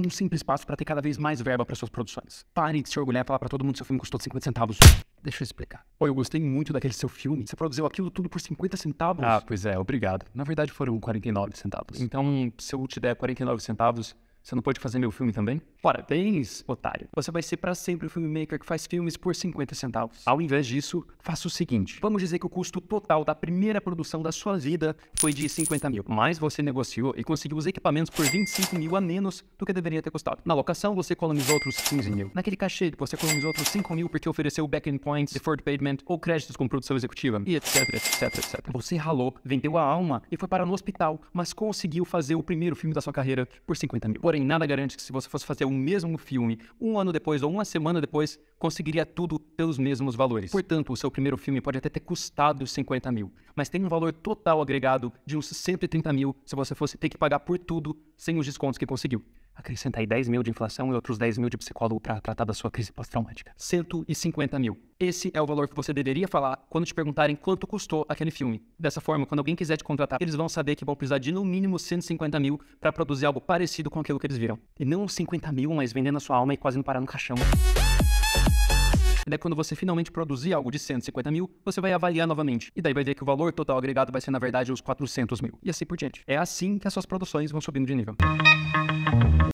um simples passo para ter cada vez mais verba para suas produções. Pare de se orgulhar e falar para todo mundo que seu filme custou 50 centavos. Deixa eu explicar. Oi, eu gostei muito daquele seu filme. Você produziu aquilo tudo por 50 centavos? Ah, pois é, obrigado. Na verdade foram 49 centavos. Então, se eu te der 49 centavos, você não pode fazer meu filme também? Parabéns, otário. Você vai ser para sempre o filmmaker que faz filmes por 50 centavos. Ao invés disso, faça o seguinte. Vamos dizer que o custo total da primeira produção da sua vida foi de 50 mil. Mas você negociou e conseguiu os equipamentos por 25 mil a menos do que deveria ter custado. Na locação, você economizou outros 15 mil. Naquele cachê, você economizou outros 5 mil porque ofereceu back-end points, deferred payment ou créditos com produção executiva, e etc, etc, etc. Você ralou, vendeu a alma e foi para no hospital, mas conseguiu fazer o primeiro filme da sua carreira por 50 mil. Por Porém, nada garante que se você fosse fazer o mesmo filme um ano depois ou uma semana depois, conseguiria tudo pelos mesmos valores. Portanto, o seu primeiro filme pode até ter custado 50 mil, mas tem um valor total agregado de uns 130 mil se você fosse ter que pagar por tudo sem os descontos que conseguiu. Acrescenta aí 10 mil de inflação e outros 10 mil de psicólogo para tratar da sua crise pós-traumática. 150 mil. Esse é o valor que você deveria falar quando te perguntarem quanto custou aquele filme. Dessa forma, quando alguém quiser te contratar, eles vão saber que vão precisar de no mínimo 150 mil para produzir algo parecido com aquilo que eles viram. E não 50 mil, mas vendendo a sua alma e quase não parar no caixão. Daí, é quando você finalmente produzir algo de 150 mil, você vai avaliar novamente. E daí vai ver que o valor total agregado vai ser, na verdade, os 400 mil. E assim por diante. É assim que as suas produções vão subindo de nível.